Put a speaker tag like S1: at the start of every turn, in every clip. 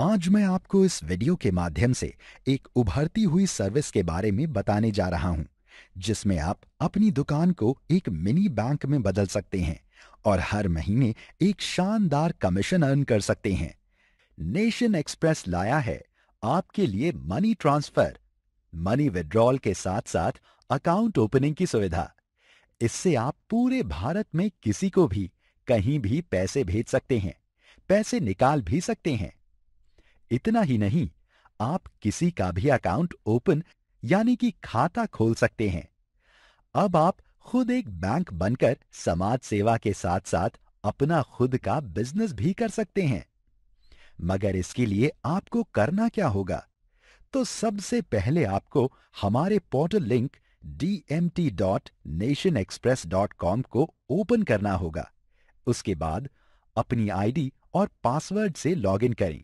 S1: आज मैं आपको इस वीडियो के माध्यम से एक उभरती हुई सर्विस के बारे में बताने जा रहा हूं जिसमें आप अपनी दुकान को एक मिनी बैंक में बदल सकते हैं और हर महीने एक शानदार कमीशन अर्न कर सकते हैं नेशन एक्सप्रेस लाया है आपके लिए मनी ट्रांसफर मनी विड्रॉल के साथ साथ अकाउंट ओपनिंग की सुविधा इससे आप पूरे भारत में किसी को भी कहीं भी पैसे भेज सकते हैं पैसे निकाल भी सकते हैं इतना ही नहीं आप किसी का भी अकाउंट ओपन यानी कि खाता खोल सकते हैं अब आप खुद एक बैंक बनकर समाज सेवा के साथ साथ अपना खुद का बिजनेस भी कर सकते हैं मगर इसके लिए आपको करना क्या होगा तो सबसे पहले आपको हमारे पोर्टल लिंक dmt.nationexpress.com को ओपन करना होगा उसके बाद अपनी आईडी और पासवर्ड से लॉगिन करें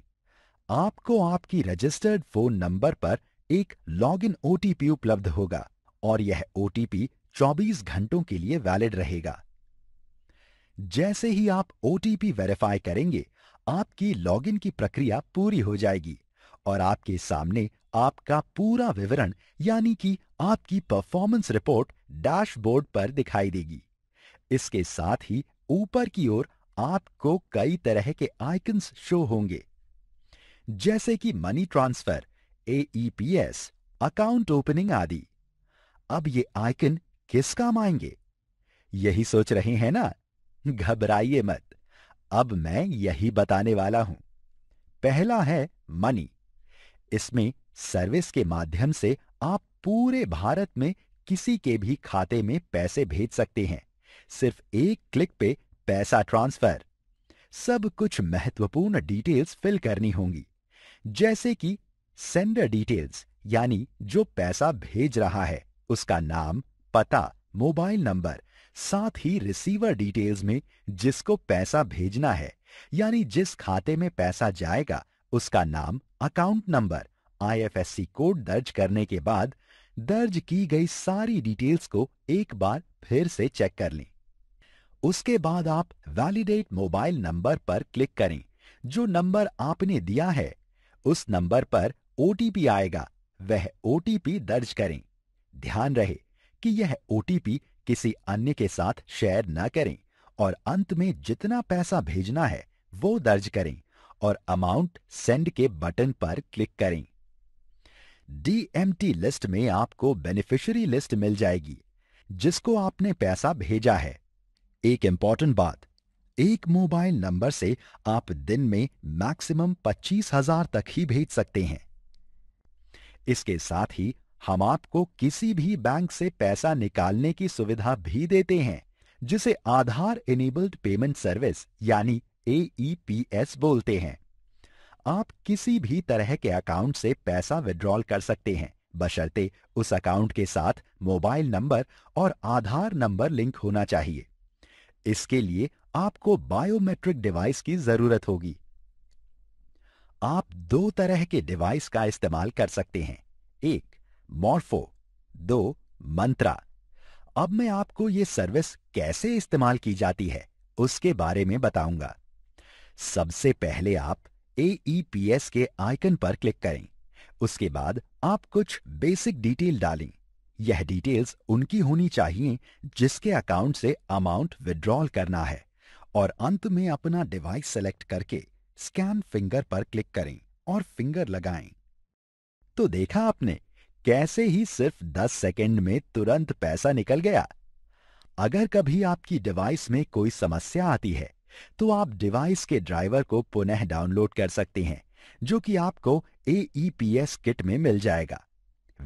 S1: आपको आपकी रजिस्टर्ड फोन नंबर पर एक लॉगिन ओटीपी उपलब्ध होगा और यह ओटीपी 24 घंटों के लिए वैलिड रहेगा जैसे ही आप ओटीपी वेरीफाई करेंगे आपकी लॉगिन की प्रक्रिया पूरी हो जाएगी और आपके सामने आपका पूरा विवरण यानी कि आपकी परफॉर्मेंस रिपोर्ट डैशबोर्ड पर दिखाई देगी इसके साथ ही ऊपर की ओर आपको कई तरह के आइकन्स शो होंगे जैसे कि money transfer AEPS account opening आदि अब ये आइकन किस काम आएंगे यही सोच रहे हैं ना घबराइए मत अब मैं यही बताने वाला हूं पहला है मनी इसमें सर्विस के माध्यम से आप पूरे भारत में किसी के भी खाते में पैसे भेज सकते हैं सिर्फ एक क्लिक पे पैसा ट्रांसफर सब कुछ महत्वपूर्ण डिटेल्स फिल करनी होंगी जैसे कि सेंडर डिटेल्स यानी जो पैसा भेज रहा है उसका नाम पता मोबाइल नंबर साथ ही रिसीवर डिटेल्स में जिसको पैसा भेजना है यानी जिस खाते में पैसा जाएगा उसका नाम अकाउंट नंबर आईएफएससी कोड दर्ज करने के बाद दर्ज की गई सारी डिटेल्स को एक बार फिर से चेक कर लें उसके बाद आप वैलिडेट मोबाइल नंबर पर क्लिक करें जो नंबर आपने दिया है उस नंबर पर ओटीपी आएगा वह ओटीपी दर्ज करें ध्यान रहे कि यह ओटीपी किसी अन्य के साथ शेयर न करें और अंत में जितना पैसा भेजना है वो दर्ज करें और अमाउंट सेंड के बटन पर क्लिक करें डीएमटी लिस्ट में आपको बेनिफिशियरी लिस्ट मिल जाएगी जिसको आपने पैसा भेजा है एक इंपॉर्टेंट बात एक मोबाइल नंबर से आप दिन में मैक्सिमम पच्चीस हजार तक ही भेज सकते हैं इसके साथ ही हम आपको किसी भी बैंक से पैसा निकालने की सुविधा भी देते हैं जिसे आधार इनेबल्ड पेमेंट सर्विस यानी एईपीएस e बोलते हैं आप किसी भी तरह के अकाउंट से पैसा विड्रॉल कर सकते हैं बशर्ते उस अकाउंट के साथ मोबाइल नंबर और आधार नंबर लिंक होना चाहिए इसके लिए आपको बायोमेट्रिक डिवाइस की जरूरत होगी आप दो तरह के डिवाइस का इस्तेमाल कर सकते हैं एक मॉर्फो दो मंत्रा अब मैं आपको ये सर्विस कैसे इस्तेमाल की जाती है उसके बारे में बताऊंगा सबसे पहले आप एईपीएस e के आइकन पर क्लिक करें उसके बाद आप कुछ बेसिक डिटेल डालें यह डिटेल्स उनकी होनी चाहिए जिसके अकाउंट से अमाउंट विड्रॉल करना है और अंत में अपना डिवाइस सेलेक्ट करके स्कैन फिंगर पर क्लिक करें और फिंगर लगाएं। तो देखा आपने कैसे ही सिर्फ 10 सेकंड में तुरंत पैसा निकल गया अगर कभी आपकी डिवाइस में कोई समस्या आती है तो आप डिवाइस के ड्राइवर को पुनः डाउनलोड कर सकते हैं जो कि आपको एईपीएस किट e में मिल जाएगा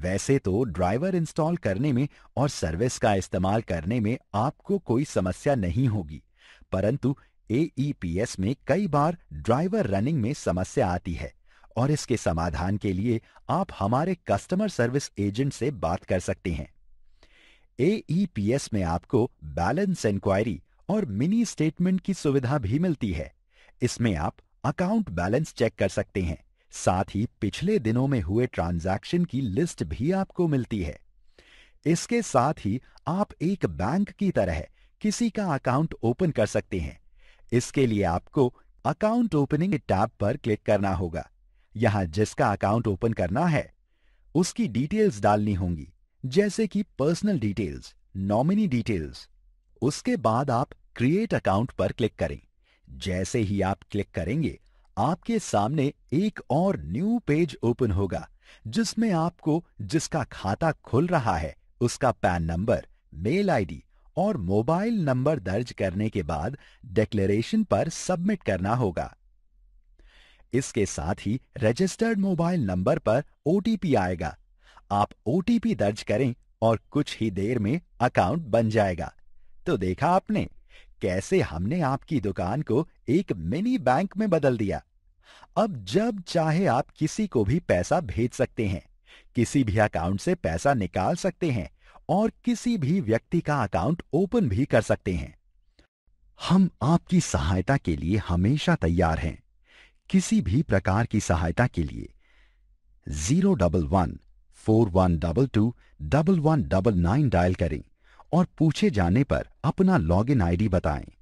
S1: वैसे तो ड्राइवर इंस्टॉल करने में और सर्विस का इस्तेमाल करने में आपको कोई समस्या नहीं होगी परंतु एईपीएस e में कई बार ड्राइवर रनिंग में समस्या आती है और इसके समाधान के लिए आप हमारे कस्टमर सर्विस एजेंट से बात कर सकते हैं एईपीएस e में आपको बैलेंस इंक्वायरी और मिनी स्टेटमेंट की सुविधा भी मिलती है इसमें आप अकाउंट बैलेंस चेक कर सकते हैं साथ ही पिछले दिनों में हुए ट्रांजैक्शन की लिस्ट भी आपको मिलती है इसके साथ ही आप एक बैंक की तरह किसी का अकाउंट ओपन कर सकते हैं इसके लिए आपको अकाउंट ओपनिंग टैब पर क्लिक करना होगा यहां जिसका अकाउंट ओपन करना है उसकी डिटेल्स डालनी होंगी जैसे कि पर्सनल डिटेल्स नॉमिनी डिटेल्स उसके बाद आप क्रिएट अकाउंट पर क्लिक करें जैसे ही आप क्लिक करेंगे आपके सामने एक और न्यू पेज ओपन होगा जिसमें आपको जिसका खाता खुल रहा है उसका पैन नंबर मेल आईडी और मोबाइल नंबर दर्ज करने के बाद डिक्लेरेशन पर सबमिट करना होगा इसके साथ ही रजिस्टर्ड मोबाइल नंबर पर ओटीपी आएगा आप ओटीपी दर्ज करें और कुछ ही देर में अकाउंट बन जाएगा तो देखा आपने कैसे हमने आपकी दुकान को एक मिनी बैंक में बदल दिया अब जब चाहे आप किसी को भी पैसा भेज सकते हैं किसी भी अकाउंट से पैसा निकाल सकते हैं और किसी भी व्यक्ति का अकाउंट ओपन भी कर सकते हैं हम आपकी सहायता के लिए हमेशा तैयार हैं किसी भी प्रकार की सहायता के लिए zero double one four one double two double one double nine dial करें और पूछे जाने पर अपना लॉगिन आईडी बताएं